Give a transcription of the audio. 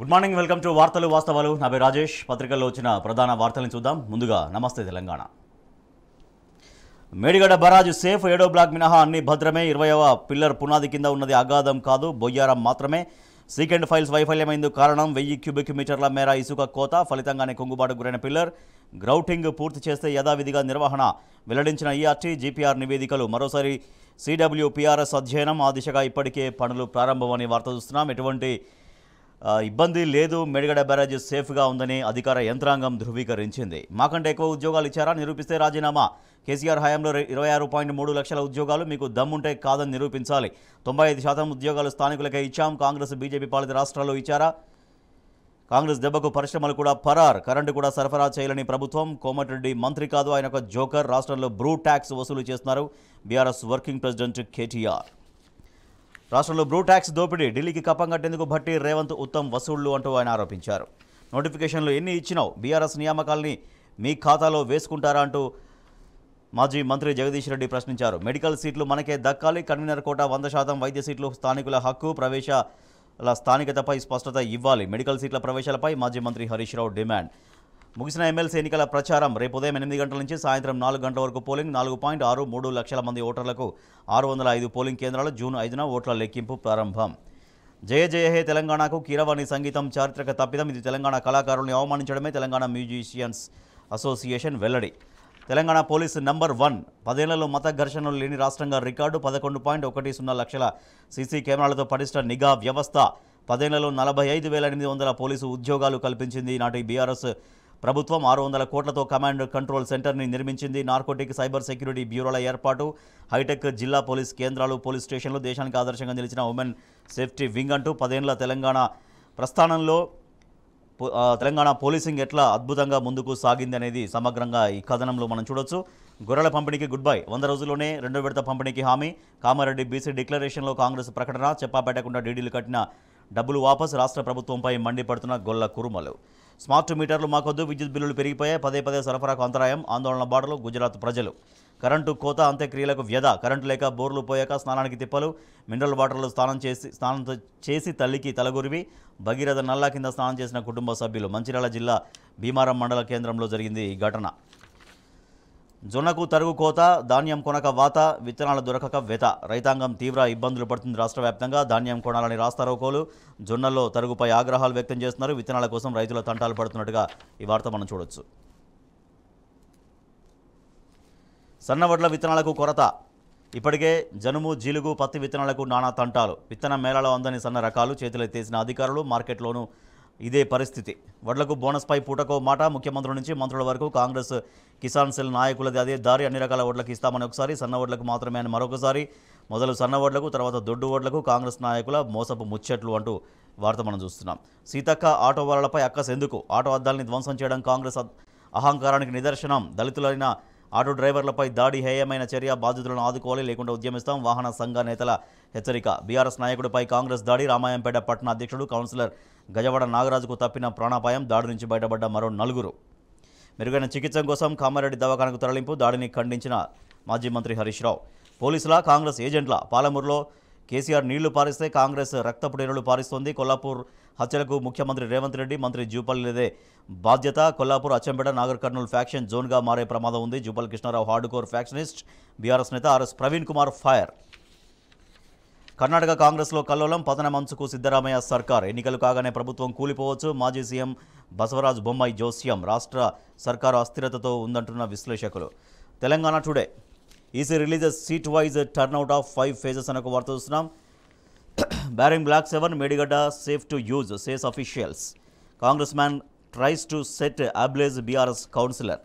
good morning welcome to వార్తలు వాస్తవాలు నాబే రాజేష్ పత్రికల్లో వచ్చిన ప్రధాన వార్తలను చూద్దాం ముందుగా నమస్తే తెలంగాణ మేడిగడ బరాజ్ సేఫ్ ఏడో బ్లాక్ మినహా అన్ని భద్రమే ఇరవైవ పిల్లర్ పునాది కింద ఉన్నది అగాధం కాదు బొయ్యారం మాత్రమే సీకెండ్ ఫైల్స్ వైఫల్యమైందుకు కారణం వెయ్యి క్యూబిక్ మీటర్ల మేర ఇసుక కోత ఫలితంగానే కుంగుబాటు గురైన పిల్లర్ గ్రౌటింగ్ పూర్తి చేస్తే యథావిధిగా నిర్వహణ వెల్లడించిన ఈఆర్టీ జీపీఆర్ నివేదికలు మరోసారి సిడబ్ల్యూపీఆర్ఎస్ అధ్యయనం ఆ దిశగా ఇప్పటికే పనులు ప్రారంభమని వార్త చూస్తున్నాం ఎటువంటి ఇబ్బంది లేదు మెడిగడ బ్యారేజ్ సేఫ్గా ఉందని అధికార యంత్రాంగం ధృవీకరించింది మాకంటే ఎక్కువ ఉద్యోగాలు ఇచ్చారా నిరూపిస్తే రాజీనామా కేసీఆర్ హయాంలో ఇరవై ఆరు పాయింట్ మూడు లక్షల ఉద్యోగాలు మీకు దమ్ముంటే కాదని నిరూపించాలి తొంభై ఐదు శాతం ఉద్యోగాలు స్థానికులకే ఇచ్చాం కాంగ్రెస్ బీజేపీ పాలిత రాష్ట్రాల్లో ఇచ్చారా కాంగ్రెస్ దెబ్బకు పరిశ్రమలు కూడా పరార్ కరెంటు కూడా సరఫరా చేయాలని ప్రభుత్వం కోమటిరెడ్డి మంత్రి కాదు ఆయన ఒక జోకర్ రాష్ట్రంలో బ్రూ ట్యాక్స్ వసూలు చేస్తున్నారు బీఆర్ఎస్ వర్కింగ్ ప్రెసిడెంట్ కేటీఆర్ రాష్ట్రంలో బ్రూ ట్యాక్స్ దోపిడీ ఢిల్లీకి కప్పం కట్టేందుకు భట్టి రేవంత్ ఉత్తమ్ వసూళ్లు అంటూ ఆయన ఆరోపించారు నోటిఫికేషన్లు ఎన్ని ఇచ్చినావు బీఆర్ఎస్ నియామకాల్ని మీ ఖాతాలో వేసుకుంటారా అంటూ మాజీ మంత్రి జగదీష్ రెడ్డి ప్రశ్నించారు మెడికల్ సీట్లు మనకే దక్కాలి కన్వీనర్ కోట వంద శాతం వైద్య సీట్లు స్థానికుల హక్కు ప్రవేశాల స్థానికతపై స్పష్టత ఇవ్వాలి మెడికల్ సీట్ల ప్రవేశాలపై మాజీ మంత్రి హరీష్ రావు డిమాండ్ ముగిసిన ఎమ్మెల్సీ ఎన్నికల ప్రచారం రేపు ఉదయం ఎనిమిది గంటల నుంచి సాయంత్రం నాలుగు గంటల వరకు పోలింగ్ నాలుగు పాయింట్ ఆరు మూడు లక్షల మంది ఓటర్లకు ఆరు వందల ఐదు పోలింగ్ కేంద్రాలు జూన్ ఐదున ఓట్ల లెక్కింపు ప్రారంభం జయ జయ హే తెలంగాణకు కీరవాణి సంగీతం చారిత్రక తప్పిదం ఇది తెలంగాణ కళాకారులను అవమానించడమే తెలంగాణ మ్యూజిషియన్స్ అసోసియేషన్ వెల్లడి తెలంగాణ పోలీసు నంబర్ వన్ పదేళ్లలో మత ఘర్షణలు లేని రాష్ట్రంగా రికార్డు పదకొండు పాయింట్ ఒకటి సున్నా లక్షల సీసీ కెమెరాలతో పటిష్ట నిఘా వ్యవస్థ పదేళ్లలో నలభై ఐదు వేల ఎనిమిది వందల పోలీసు ఉద్యోగాలు కల్పించింది నాటి బీఆర్ఎస్ ప్రభుత్వం ఆరు వందల కోట్లతో కమాండ్ కంట్రోల్ సెంటర్ని నిర్మించింది నార్కోటిక్ సైబర్ సెక్యూరిటీ బ్యూరోల ఏర్పాటు హైటెక్ జిల్లా పోలీస్ కేంద్రాలు పోలీస్ స్టేషన్లు దేశానికి ఆదర్శంగా నిలిచిన ఉమెన్ సేఫ్టీ వింగ్ అంటూ పదేళ్ల తెలంగాణ ప్రస్థానంలో తెలంగాణ పోలీసింగ్ ఎట్లా అద్భుతంగా ముందుకు సాగింది అనేది సమగ్రంగా ఈ కథనంలో మనం చూడొచ్చు గొర్రెల పంపిణీకి గుడ్ బై వంద రోజుల్లోనే రెండో విడత పంపిణీకి హామీ కామారెడ్డి బీసీ డిక్లరేషన్లో కాంగ్రెస్ ప్రకటన చెప్పాబెట్టకుండా డీడీలు కట్టిన డబ్బులు వాపసు రాష్ట్ర ప్రభుత్వంపై మండిపడుతున్న గొల్ల కురుమలు స్మార్ట్ మీటర్లు మాకొద్దు విద్యుత్ బిల్లులు పెరిగిపోయాయి పదే పదే సరఫరాకు అంతరాయం ఆందోళన బాటలు గుజరాత్ ప్రజలు కరెంటు కోత అంత్యక్రియలకు వ్యధ కరెంటు లేక బోర్లు పోయాక స్నానానికి తిప్పలు మినరల్ వాటర్లు స్నానం చేసి స్నానం చేసి తల్లికి తలగురివి భగీరథ నల్లా కింద స్నానం చేసిన కుటుంబ సభ్యులు మంచిర్యాల జిల్లా భీమారం మండల కేంద్రంలో జరిగింది ఈ ఘటన జొన్నకు తరుగు కోత ధాన్యం కొనక వాత విత్తనాలు దొరకక వెత రైతాంగం తీవ్ర ఇబ్బందులు పడుతుంది రాష్ట్ర వ్యాప్తంగా ధాన్యం కొనాలని రాస్తారోకోలు జొన్నల్లో తరుగుపై ఆగ్రహాలు వ్యక్తం చేస్తున్నారు విత్తనాల కోసం రైతుల తంటాలు పడుతున్నట్టుగా ఈ వార్త మనం చూడొచ్చు సన్నవడ్ల విత్తనాలకు కొరత ఇప్పటికే జనుము జీలుగు పత్తి విత్తనాలకు నానా తంటాలు విత్తన మేళాలో అందని సన్న రకాలు చేతులెత్తేసిన అధికారులు మార్కెట్లోనూ ఇదే పరిస్థితి వడ్లకు బోనస్పై పూటకో మాట ముఖ్యమంత్రుల నుంచి మంత్రుల వరకు కాంగ్రెస్ కిసాన్ సెల్ నాయకులది అదే దారి అన్ని రకాల ఓట్లకు ఇస్తామని ఒకసారి సన్న ఓట్లకు మాత్రమే అని మరొకసారి మొదలు సన్న ఓట్లకు తర్వాత దొడ్డు ఓట్లకు కాంగ్రెస్ నాయకుల మోసపు ముచ్చట్లు అంటూ వార్త మనం చూస్తున్నాం సీతక్క ఆటో వాళ్ళపై అక్కసెందుకు ఆటో అద్దాలని ధ్వంసం చేయడం కాంగ్రెస్ అహంకారానికి నిదర్శనం దళితులైన ఆటో డ్రైవర్లపై దాడి హేయమైన చర్య బాధితులను ఆదుకోవాలి లేకుండా ఉద్యమిస్తాం వాహన సంఘ నేతల హెచ్చరిక బీఆర్ఎస్ నాయకుడిపై కాంగ్రెస్ దాడి రామాయంపేట పట్టణ అధ్యక్షుడు కౌన్సిలర్ గజవాడ నాగరాజుకు తప్పిన ప్రాణాపాయం దాడి నుంచి బయటపడ్డ మరో నలుగురు మెరుగైన చికిత్స కోసం కామారెడ్డి దవాఖానకు తరలింపు దాడిని ఖండించిన మాజీ మంత్రి హరీష్ రావు పోలీసుల కాంగ్రెస్ ఏజెంట్ల పాలమూరులో కేసీఆర్ నీళ్లు పారిస్తే కాంగ్రెస్ రక్తపుడేరులు పారిస్తోంది కొల్లాపూర్ హత్యలకు ముఖ్యమంత్రి రేవంత్ రెడ్డి మంత్రి జూపల్లిదే బాధ్యత కొల్లాపూర్ అచ్చంపేట నాగర్ కర్నూలు ఫ్యాక్షన్ జోన్గా మారే ప్రమాదం ఉంది Jupally Krishna Rao hardcore factionist BRS నేత ఆర్ఎస్ ప్రవీణ్ కుమార్ ఫైర్ కర్ణాటక కాంగ్రెస్లో కల్లోలం పతన మంచుకు సిద్ధరామయ్య సర్కార్ ఎన్నికలు కాగానే ప్రభుత్వం కూలిపోవచ్చు మాజీ సీఎం బసవరాజ్ బొమ్మాయి జోస్యం రాష్ట్ర సర్కారు అస్థిరతతో ఉందంటున్న విశ్లేషకులు Telangana today EC release seat wise turn out of five phases అని ఒక వార్త చూస్తున్నాం barring block seven Medigadda safe to use says officials Congress man tries to set ablaze BRS councillor